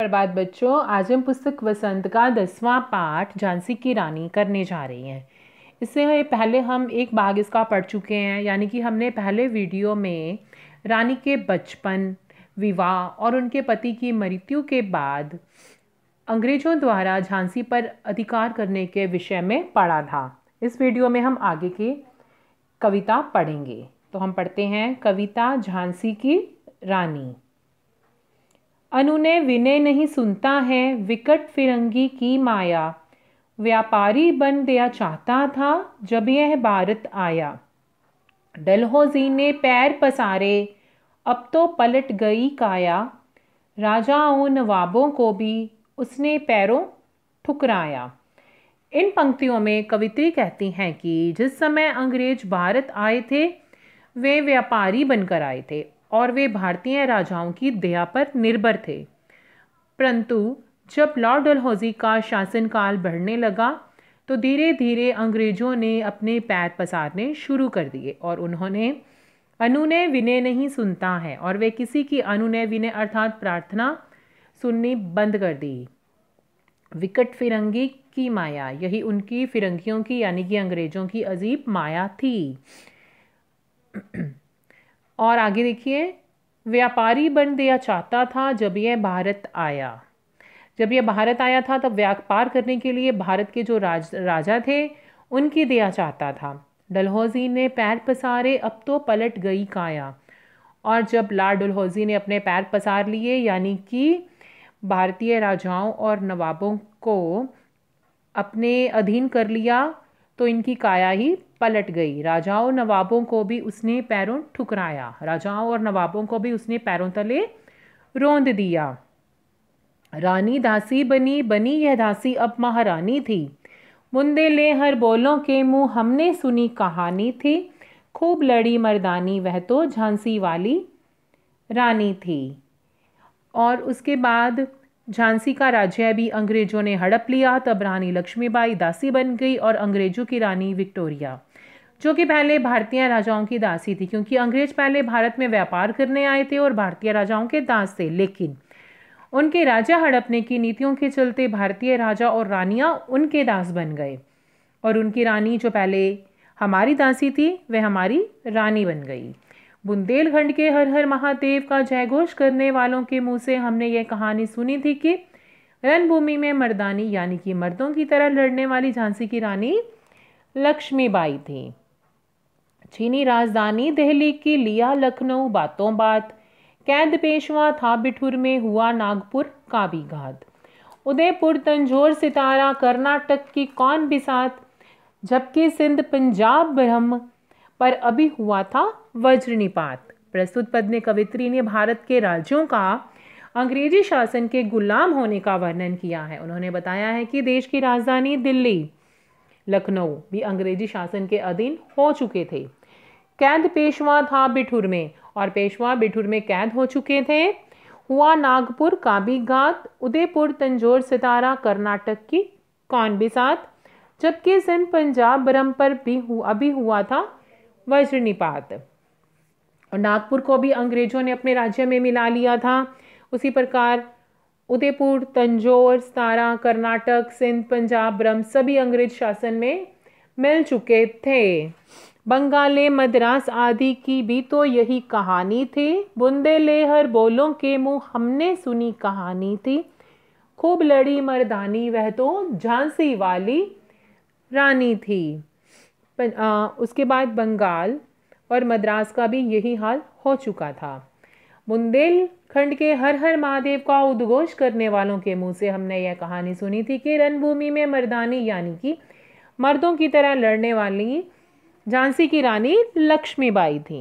पर बात बच्चों आज हम पुस्तक वसंत का दसवां पाठ झांसी की रानी करने जा रहे हैं इससे पहले हम एक भाग इसका पढ़ चुके हैं यानी कि हमने पहले वीडियो में रानी के बचपन विवाह और उनके पति की मृत्यु के बाद अंग्रेजों द्वारा झांसी पर अधिकार करने के विषय में पढ़ा था इस वीडियो में हम आगे की कविता पढ़ेंगे तो हम पढ़ते हैं कविता झांसी की रानी अनु ने विनय नहीं सुनता है विकट फिरंगी की माया व्यापारी बन गया चाहता था जब यह भारत आया डलहोजी ने पैर पसारे अब तो पलट गई काया राजाओं नवाबों को भी उसने पैरों ठुकराया इन पंक्तियों में कवित्री कहती हैं कि जिस समय अंग्रेज भारत आए थे वे व्यापारी बनकर आए थे और वे भारतीय राजाओं की दया पर निर्भर थे परंतु जब लॉर्ड डलहौजी का शासनकाल बढ़ने लगा तो धीरे धीरे अंग्रेज़ों ने अपने पैर पसारने शुरू कर दिए और उन्होंने अनुनय विनय नहीं सुनता है और वे किसी की अनुनय विनय अर्थात प्रार्थना सुननी बंद कर दी विकट फिरंगी की माया यही उनकी फिरंगियों की यानी कि अंग्रेज़ों की अजीब माया थी और आगे देखिए व्यापारी बन दिया चाहता था जब यह भारत आया जब यह भारत आया था तब व्यापार करने के लिए भारत के जो राज राजा थे उनकी दिया चाहता था डलहौजी ने पैर पसारे अब तो पलट गई काया और जब लाल डलहौजी ने अपने पैर पसार लिए यानी कि भारतीय राजाओं और नवाबों को अपने अधीन कर लिया तो इनकी काया ही पलट गई राजाओं नवाबों को भी उसने पैरों ठुकराया राजाओं और नवाबों को भी उसने पैरों तले रोंद दिया रानी दासी बनी बनी यह दासी अब महारानी थी मुंदे ले हर बोलों के मुंह हमने सुनी कहानी थी खूब लड़ी मर्दानी वह तो झांसी वाली रानी थी और उसके बाद झांसी का राज्य भी अंग्रेजों ने हड़प लिया तब रानी लक्ष्मीबाई दासी बन गई और अंग्रेजों की रानी विक्टोरिया जो कि पहले भारतीय राजाओं की दासी थी क्योंकि अंग्रेज पहले भारत में व्यापार करने आए थे और भारतीय राजाओं के दास थे लेकिन उनके राजा हड़पने की नीतियों के चलते भारतीय राजा और रानियाँ उनके दास बन गए और उनकी रानी जो पहले हमारी दासी थी वह हमारी रानी बन गई बुंदेलखंड के हर हर महादेव का जयघोष करने वालों के मुंह से हमने यह कहानी सुनी थी कि रणभूमि में मर्दानी यानी कि मर्दों की तरह लड़ने वाली झांसी की रानी लक्ष्मीबाई थी चीनी राजधानी दिल्ली की लिया लखनऊ बातों बात कैद पेशवा था बिठुर में हुआ नागपुर का भी घात उदयपुर तंजोर सितारा कर्नाटक की कौन बिसात जबकि सिंध पंजाब ब्रह्म पर अभी हुआ था वज्रनिपात प्रस्तुत पद में कवित्री ने भारत के राज्यों का अंग्रेजी शासन के गुलाम होने का वर्णन किया है उन्होंने बताया है कि देश की राजधानी दिल्ली लखनऊ भी अंग्रेजी शासन के अधीन हो चुके थे कैद पेशवा था बिठुर में और पेशवा बिठुर में कैद हो चुके थे हुआ नागपुर घात उदयपुर तंजोर सितारा कर्नाटक की कौन साथ जबकि सिंध पंजाब ब्रह्म पर भी हुआ अभी हुआ था वज्रनिपात और नागपुर को भी अंग्रेजों ने अपने राज्य में मिला लिया था उसी प्रकार उदयपुर तंजोर सतारा कर्नाटक सिंध पंजाब ब्रह्म सभी अंग्रेज शासन में मिल चुके थे बंगाले मद्रास आदि की भी तो यही कहानी थी बुंदेले हर बोलों के मुँह हमने सुनी कहानी थी खूब लड़ी मर्दानी वह तो झांसी वाली रानी थी आ, उसके बाद बंगाल और मद्रास का भी यही हाल हो चुका था बुंदेलखंड के हर हर महादेव का उद्घोष करने वालों के मुंह से हमने यह कहानी सुनी थी कि रणभूमि में मर्दानी यानी कि मर्दों की तरह लड़ने वाली झांसी की रानी लक्ष्मीबाई थी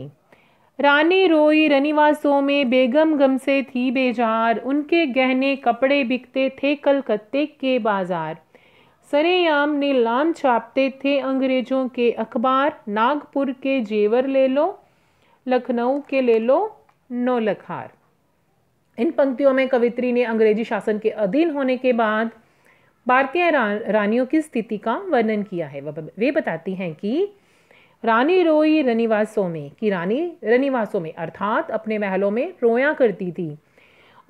रानी रोई रनिवासों में बेगम गम से थी बेजार उनके गहने कपड़े बिकते थे कलकत्ते के बाजार सरेआम नीलाम छापते थे अंग्रेजों के अखबार नागपुर के जेवर ले लो लखनऊ के ले लो नौलखार इन पंक्तियों में कवित्री ने अंग्रेजी शासन के अधीन होने के बाद भारतीय रानियों की स्थिति का वर्णन किया है वे बताती हैं कि रानी रोई रनिवासों में कि रानी रनिवासों में अर्थात अपने महलों में रोया करती थी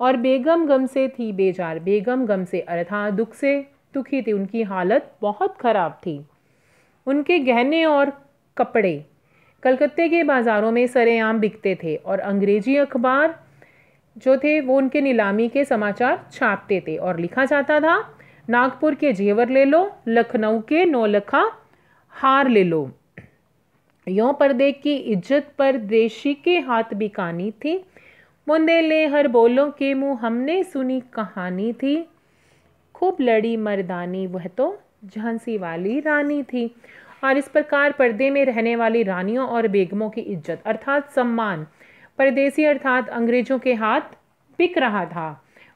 और बेगम गम से थी बेजार बेगम गम से अर्थात दुख से दुखी थी उनकी हालत बहुत ख़राब थी उनके गहने और कपड़े कलकत्ते के बाज़ारों में सरेआम बिकते थे और अंग्रेजी अखबार जो थे वो उनके नीलामी के समाचार छापते थे और लिखा जाता था नागपुर के जेवर ले लो लखनऊ के नौलखा हार ले लो यों पर्दे की इज्जत पर देशी के हाथ बिकानी थी ले हर बोलों के मुँह हमने सुनी कहानी थी खूब लड़ी मर्दानी वह तो झांसी वाली रानी थी और इस प्रकार पर्दे में रहने वाली रानियों और बेगमों की इज्जत अर्थात सम्मान परदेसी अर्थात अंग्रेजों के हाथ बिक रहा था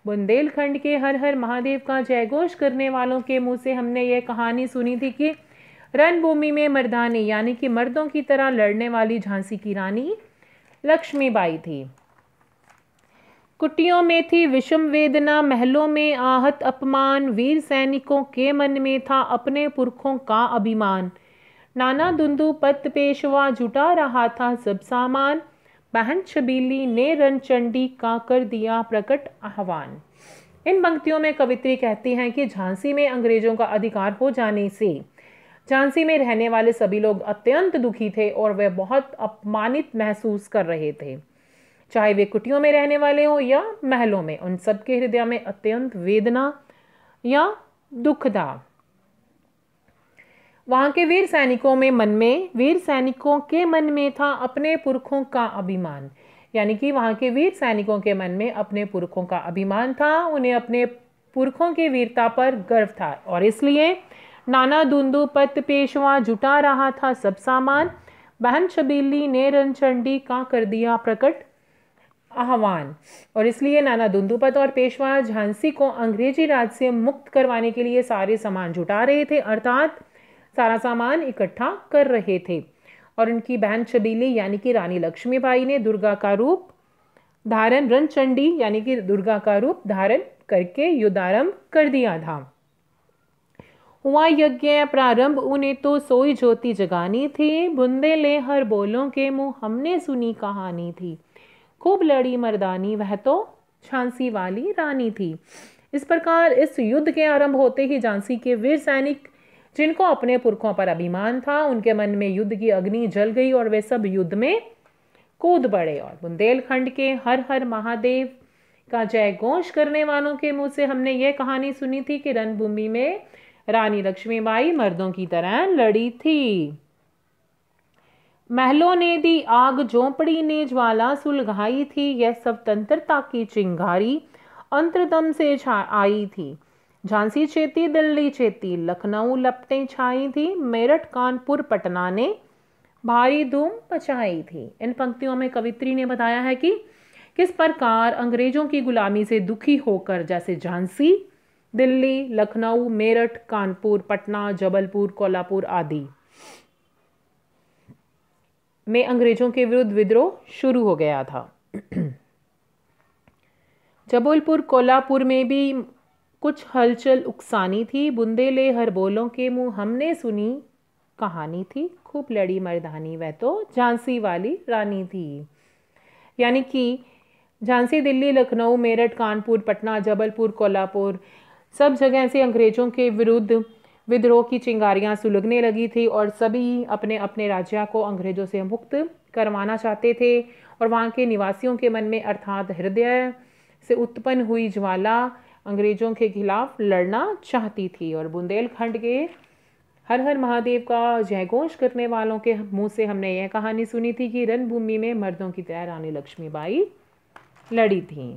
बुंदेलखंड के हर हर महादेव का जयघोष करने वालों के मुंह से हमने यह कहानी सुनी थी कि रणभूमि में मर्दानी यानी कि मर्दों की तरह लड़ने वाली झांसी की रानी लक्ष्मीबाई थी कुटियों में थी विषम वेदना महलों में आहत अपमान वीर सैनिकों के मन में था अपने पुरखों का अभिमान नाना दुंदु पत पेशवा जुटा रहा था सब सामान बहन छबीली ने रणचंडी का कर दिया प्रकट आह्वान इन पंक्तियों में कवित्री कहती हैं कि झांसी में अंग्रेजों का अधिकार हो जाने से झांसी में रहने वाले सभी लोग अत्यंत दुखी थे और वे बहुत अपमानित महसूस कर रहे थे चाहे वे कुटियों में रहने वाले हों या महलों में उन सबके हृदय में अत्यंत वेदना या दुख था वहां के वीर सैनिकों में मन में वीर सैनिकों के मन में था अपने पुरखों का अभिमान यानी कि वहां के वीर सैनिकों के मन में अपने पुरखों का अभिमान था उन्हें अपने पुरखों की वीरता पर गर्व था और इसलिए नाना धुंधु पत पेशवा जुटा रहा था सब सामान बहन छबीली ने रणचंडी का कर दिया प्रकट आह्वान और इसलिए नाना धुंदुपत और पेशवा झांसी को अंग्रेजी राज से मुक्त करवाने के लिए सारे सामान जुटा रहे थे अर्थात सारा सामान इकट्ठा कर रहे थे और उनकी बहन छबीली यानी कि रानी लक्ष्मीबाई ने दुर्गा का रूप धारण रणचंडी यानी कि दुर्गा का रूप धारण करके युद्धारंभ कर दिया था हुआ यज्ञ प्रारंभ उन्हें तो सोई ज्योति जगानी थी बुंदे ले हर बोलों के मुंह हमने सुनी कहानी थी खूब लड़ी मर्दानी वह तो झांसी वाली रानी थी इस प्रकार इस युद्ध के आरंभ होते ही झांसी के वीर सैनिक जिनको अपने पुरखों पर अभिमान था उनके मन में युद्ध की अग्नि जल गई और वे सब युद्ध में कूद पड़े और बुंदेलखंड के हर हर महादेव का जय घोष करने वालों के मुंह से हमने यह कहानी सुनी थी कि रणभूमि में रानी लक्ष्मीबाई मर्दों की तरह लड़ी थी महलों ने दी आग झोंपड़ी ने ज्वाला सुलगाई थी यह स्वतंत्रता की चिंगारी अंतरदम से आई थी झांसी चेती दिल्ली चेती लखनऊ लपटे छाई थी मेरठ कानपुर पटना ने भारी धूम मचाई थी इन पंक्तियों में कवित्री ने बताया है कि किस प्रकार अंग्रेजों की गुलामी से दुखी होकर जैसे झांसी दिल्ली लखनऊ मेरठ कानपुर पटना जबलपुर कोल्हापुर आदि में अंग्रेजों के विरुद्ध विद्रोह शुरू हो गया था जबलपुर कोल्हापुर में भी कुछ हलचल उकसानी थी बुंदेले हरबोलों के मुंह हमने सुनी कहानी थी खूब लड़ी मर्दानी वह तो झांसी वाली रानी थी यानी कि झांसी दिल्ली लखनऊ मेरठ कानपुर पटना जबलपुर कोल्हापुर सब जगह से अंग्रेज़ों के विरुद्ध विद्रोह की चिंगारियाँ सुलगने लगी थी और सभी अपने अपने राज्य को अंग्रेज़ों से मुक्त करवाना चाहते थे और वहाँ के निवासियों के मन में अर्थात हृदय से उत्पन्न हुई ज्वाला अंग्रेज़ों के खिलाफ लड़ना चाहती थी और बुंदेलखंड के हर हर महादेव का जयघोष करने वालों के मुंह से हमने यह कहानी सुनी थी कि रणभूमि में मर्दों की तरह रानी लक्ष्मीबाई लड़ी थी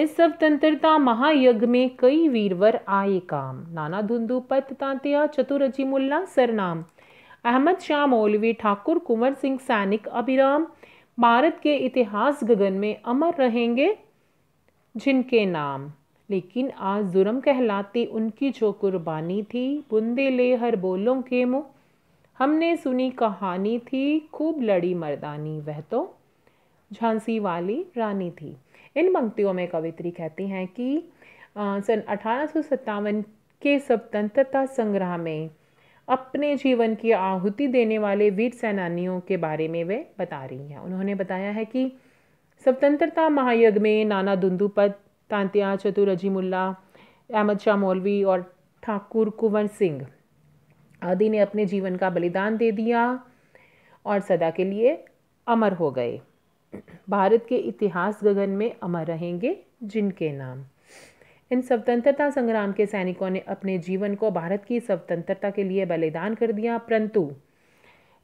इस स्वतंत्रता महायज्ञ में कई वीरवर आए काम नाना धुंधु पत तांतिया चतुर अजीमुल्ला सरनाम अहमद शाह मौलवी ठाकुर कुंवर सिंह सैनिक अभिराम भारत के इतिहास गगन में अमर रहेंगे जिनके नाम लेकिन आज जुर्म कहलाती उनकी जो कुर्बानी थी बुंदे ले हर बोलों के मुँह हमने सुनी कहानी थी खूब लड़ी मर्दानी वह तो झांसी वाली रानी थी इन पंक्तियों में कवित्री कहती हैं कि सन अठारह के स्वतंत्रता संग्रह में अपने जीवन की आहुति देने वाले वीर सेनानियों के बारे में वे बता रही हैं उन्होंने बताया है कि स्वतंत्रता महायज्ञ में नाना दुंदुपत तांतिया चतुरजी मुल्ला अहमद शाह मौलवी और ठाकुर कुंवर सिंह आदि ने अपने जीवन का बलिदान दे दिया और सदा के लिए अमर हो गए भारत के इतिहास गगन में अमर रहेंगे जिनके नाम इन स्वतंत्रता संग्राम के सैनिकों ने अपने जीवन को भारत की स्वतंत्रता के लिए बलिदान कर दिया परंतु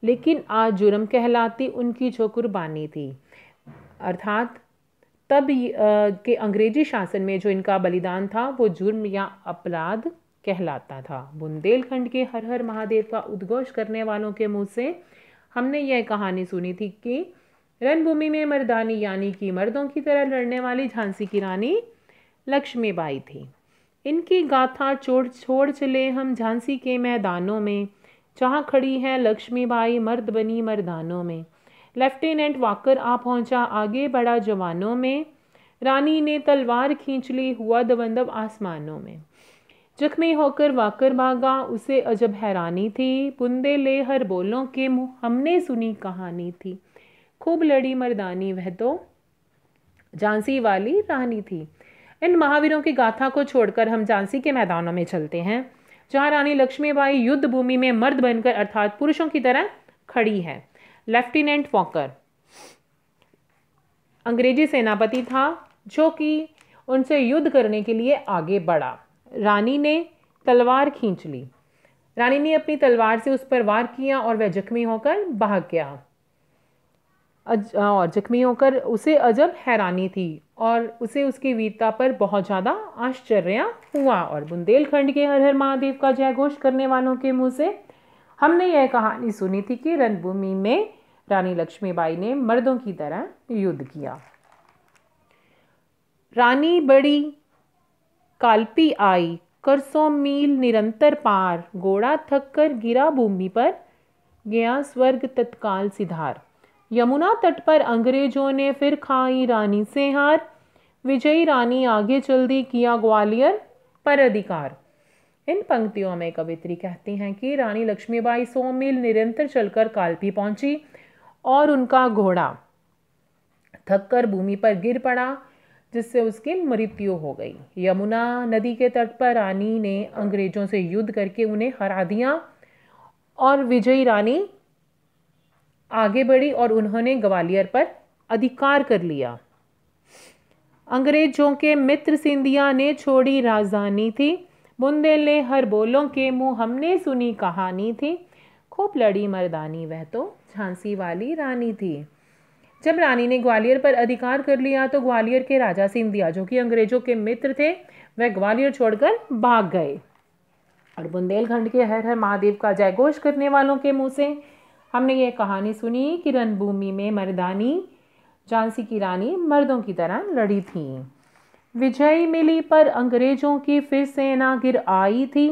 लेकिन आज जुर्म कहलाती उनकी जो कुर्बानी थी अर्थात तब के अंग्रेजी शासन में जो इनका बलिदान था वो जुर्म या अपराध कहलाता था बुंदेलखंड के हर हर महादेव का उद्घोष करने वालों के मुंह से हमने यह कहानी सुनी थी कि रणभूमि में मर्दानी यानी कि मर्दों की तरह लड़ने वाली झांसी की रानी लक्ष्मीबाई थी इनकी गाथा छोड़ छोड़ चले हम झांसी के मैदानों में जहाँ खड़ी है लक्ष्मीबाई मर्द बनी मर्दानों में लेफ्टिनेंट वाकर आ पहुँचा आगे बढ़ा जवानों में रानी ने तलवार खींच ली हुआ दबंदब आसमानों में जख्मी होकर वाकर भागा उसे अजब हैरानी थी बुंदे ले हर बोलों के मुँह हमने सुनी कहानी थी खूब लड़ी मर्दानी वह तो झांसी वाली रानी थी इन महावीरों की गाथा को छोड़कर हम झांसी के मैदानों में चलते हैं जहाँ रानी लक्ष्मीबाई युद्ध भूमि में मर्द बनकर अर्थात पुरुषों की तरह खड़ी है लेफ्टिनेंट वॉकर अंग्रेजी सेनापति था जो कि उनसे युद्ध करने के लिए आगे बढ़ा रानी ने तलवार खींच ली रानी ने अपनी तलवार से उस पर वार किया और वह जख्मी होकर भाग गया और जख्मी होकर उसे अजब हैरानी थी और उसे उसकी वीरता पर बहुत ज़्यादा आश्चर्य हुआ और बुंदेलखंड के हर हर महादेव का जयघोष करने वालों के मुंह से हमने यह कहानी सुनी थी कि रणभूमि में रानी लक्ष्मीबाई ने मर्दों की तरह युद्ध किया रानी बड़ी कालपी आई करसों मील निरंतर पार घोड़ा थक कर गिरा भूमि पर गया स्वर्ग तत्काल सिधार यमुना तट पर अंग्रेजों ने फिर खाई रानी से हार विजयी रानी आगे चल दी किया ग्वालियर पर अधिकार इन पंक्तियों में कवित्री कहती हैं कि रानी लक्ष्मीबाई सौ मील निरंतर चलकर कालपी पहुंची और उनका घोड़ा थककर भूमि पर गिर पड़ा जिससे उसकी मृत्यु हो गई यमुना नदी के तट पर रानी ने अंग्रेजों से युद्ध करके उन्हें हरा दिया और विजयी रानी आगे बढ़ी और उन्होंने ग्वालियर पर अधिकार कर लिया अंग्रेजों के मित्र सिंधिया ने छोड़ी राजधानी थी बुंदेले हर बोलों के मुंह हमने सुनी कहानी थी खूब लड़ी मर्दानी वह तो झांसी वाली रानी थी जब रानी ने ग्वालियर पर अधिकार कर लिया तो ग्वालियर के राजा सिंधिया जो कि अंग्रेजों के मित्र थे वह ग्वालियर छोड़कर भाग गए और बुंदेलखंड के हर हर महादेव का जयघोष करने वालों के मुंह से हमने ये कहानी सुनी कि रणभूमि में मर्दानी झांसी की रानी मर्दों की तरह लड़ी थी विजय मिली पर अंग्रेजों की फिर सेना गिर आई थी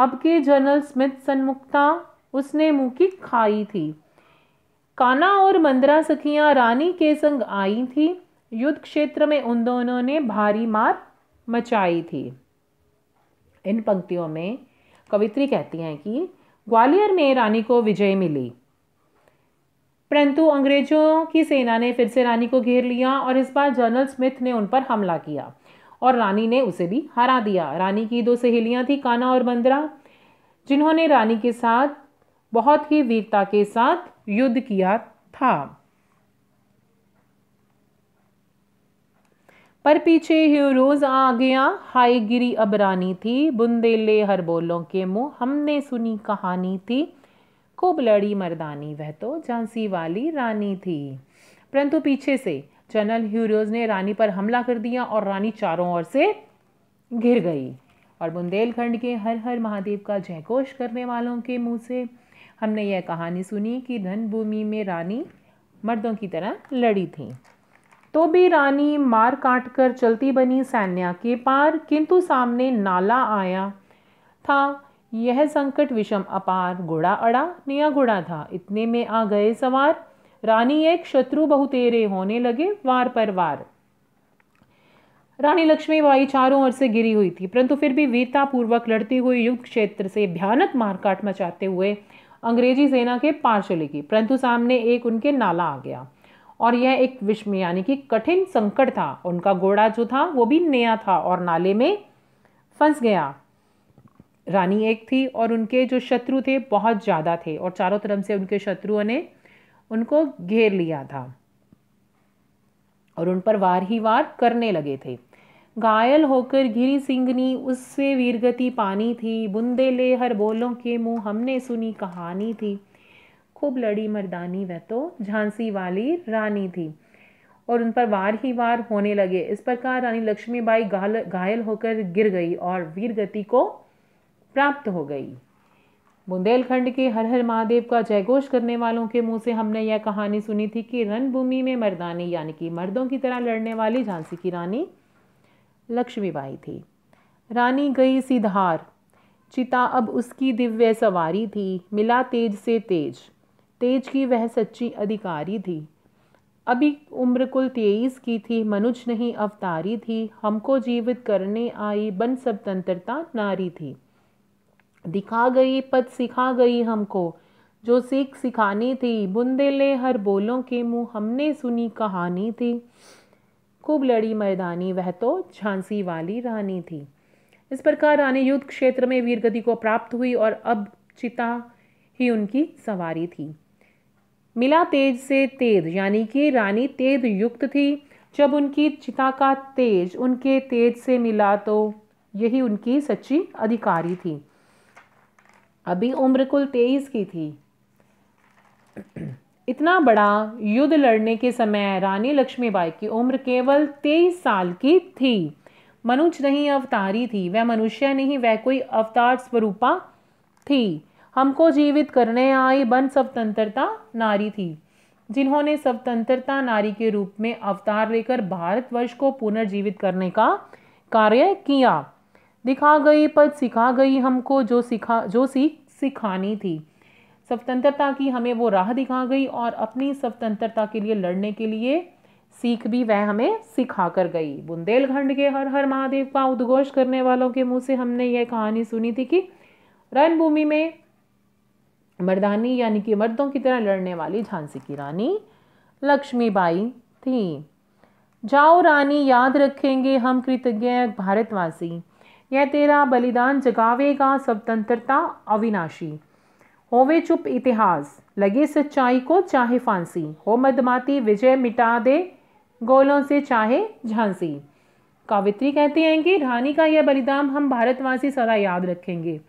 अब के जनरल स्मिथ सन्मुखता उसने मुँह की खाई थी काना और मंदरा सखियां रानी के संग आई थी युद्ध क्षेत्र में उन दोनों ने भारी मार मचाई थी इन पंक्तियों में कवित्री कहती हैं कि ग्वालियर में रानी को विजय मिली परंतु अंग्रेजों की सेना ने फिर से रानी को घेर लिया और इस बार जनरल स्मिथ ने उन पर हमला किया और रानी ने उसे भी हरा दिया रानी की दो सहेलियां थी काना और बंदरा जिन्होंने रानी के साथ बहुत ही वीरता के साथ युद्ध किया था पर पीछे ह्यूरोज आ गया हाय गिरी अब रानी थी बुंदेले हर बोलों के मुँह हमने सुनी कहानी थी खूब लड़ी मर्दानी वह तो झांसी वाली रानी थी परंतु पीछे से जनरल ह्यूरोज ने रानी पर हमला कर दिया और रानी चारों ओर से घिर गई और बुंदेलखंड के हर हर महादेव का जयघोष करने वालों के मुंह से हमने यह कहानी सुनी कि धनभूमि में रानी मर्दों की तरह लड़ी थी तो भी रानी मार काट कर चलती बनी सैन्या के पार किंतु सामने नाला आया था यह संकट विषम अपार घोड़ा अड़ा नया घोड़ा था इतने में आ गए सवार रानी एक शत्रु बहुतेरे होने लगे वार पर वार रानी लक्ष्मी बाई चारों ओर से गिरी हुई थी परंतु फिर भी वीरता पूर्वक लड़ती हुई युद्ध क्षेत्र से भयानक मारकाट मचाते हुए अंग्रेजी सेना के पार चली गई परंतु सामने एक उनके नाला आ गया और यह एक विषम यानी कि कठिन संकट था उनका घोड़ा जो था वो भी नया था और नाले में फंस गया रानी एक थी और उनके जो शत्रु थे बहुत ज़्यादा थे और चारों तरफ से उनके शत्रुओं ने उनको घेर लिया था और उन पर वार ही वार करने लगे थे घायल होकर गिरी सिंगनी उससे वीरगति पानी थी बुंदे ले हर बोलों के मुंह हमने सुनी कहानी थी खूब लड़ी मर्दानी वह तो झांसी वाली रानी थी और उन पर वार ही वार होने लगे इस प्रकार रानी लक्ष्मीबाई घायल होकर गिर गई और वीर गति को प्राप्त हो गई बुंदेलखंड के हर हर महादेव का जयघोष करने वालों के मुंह से हमने यह कहानी सुनी थी कि रणभूमि में मर्दानी यानी कि मर्दों की तरह लड़ने वाली झांसी की रानी लक्ष्मीबाई थी रानी गई सिधार चिता अब उसकी दिव्य सवारी थी मिला तेज से तेज तेज की वह सच्ची अधिकारी थी अभी उम्र कुल तेईस की थी मनुज नहीं अवतारी थी हमको जीवित करने आई बन सब तंत्रता नारी थी दिखा गई पद सिखा गई हमको जो सीख सिखानी थी बुंदेले हर बोलों के मुंह हमने सुनी कहानी थी खूब लड़ी मैदानी वह तो झांसी वाली रानी थी इस प्रकार रानी युद्ध क्षेत्र में वीरगति को प्राप्त हुई और अब चिता ही उनकी सवारी थी मिला तेज से तेज यानी कि रानी तेज युक्त थी जब उनकी चिता का तेज उनके तेज से मिला तो यही उनकी सच्ची अधिकारी थी अभी उम्र कुल तेईस की थी इतना बड़ा युद्ध लड़ने के समय रानी लक्ष्मीबाई की उम्र केवल तेईस साल की थी मनुष्य नहीं अवतारी थी वह मनुष्य नहीं वह कोई अवतार स्वरूपा थी हमको जीवित करने आई बन स्वतंत्रता नारी थी जिन्होंने स्वतंत्रता नारी के रूप में अवतार लेकर भारतवर्ष को पुनर्जीवित करने का कार्य किया दिखा गई पद सिखा गई हमको जो सिखा जो सीख सिखानी थी स्वतंत्रता की हमें वो राह दिखा गई और अपनी स्वतंत्रता के लिए लड़ने के लिए सीख भी वह हमें सिखा कर गई बुंदेलखंड के हर हर महादेव का उद्घोष करने वालों के मुंह से हमने यह कहानी सुनी थी कि रणभूमि में मर्दानी यानी कि मर्दों की तरह लड़ने वाली झांसी की रानी लक्ष्मीबाई थी जाओ रानी याद रखेंगे हम कृतज्ञ भारतवासी यह तेरा बलिदान जगावेगा स्वतंत्रता अविनाशी होवे चुप इतिहास लगे सच्चाई को चाहे फांसी हो मदमाती विजय मिटा दे गोलों से चाहे झांसी कावित्री कहते हैं कि रानी का यह बलिदान हम भारतवासी सदा याद रखेंगे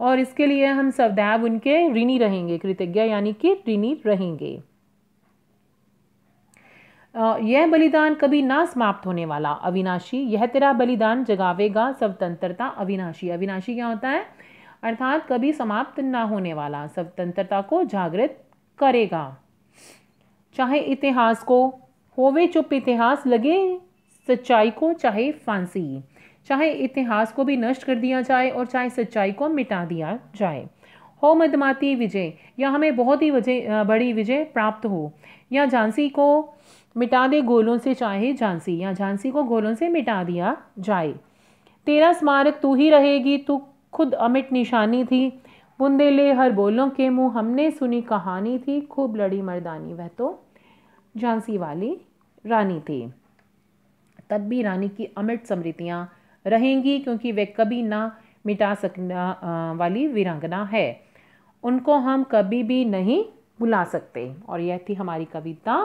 और इसके लिए हम सदैव उनके ऋणी रहेंगे कृतज्ञ यानी कि ऋणी रहेंगे यह बलिदान कभी ना समाप्त होने वाला अविनाशी यह तेरा बलिदान जगावेगा स्वतंत्रता अविनाशी अविनाशी क्या होता है अर्थात कभी समाप्त ना होने वाला स्वतंत्रता को जागृत करेगा चाहे इतिहास को होवे चुप इतिहास लगे सच्चाई को चाहे फांसी चाहे इतिहास को भी नष्ट कर दिया जाए और चाहे सच्चाई को मिटा दिया जाए हो मदमाती विजय या हमें बहुत ही विजय बड़ी विजय प्राप्त हो या झांसी को मिटा दे गोलों से चाहे झांसी या झांसी को गोलों से मिटा दिया जाए तेरा स्मारक तू ही रहेगी तू खुद अमिट निशानी थी बुंदेले हर बोलों के मुंह हमने सुनी कहानी थी खूब लड़ी मर्दानी वह तो झांसी वाली रानी थी तब भी रानी की अमिट स्मृतियाँ रहेंगी क्योंकि वे कभी ना मिटा सकना वाली विरंगना है उनको हम कभी भी नहीं भुला सकते और यह थी हमारी कविता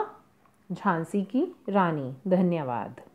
झांसी की रानी धन्यवाद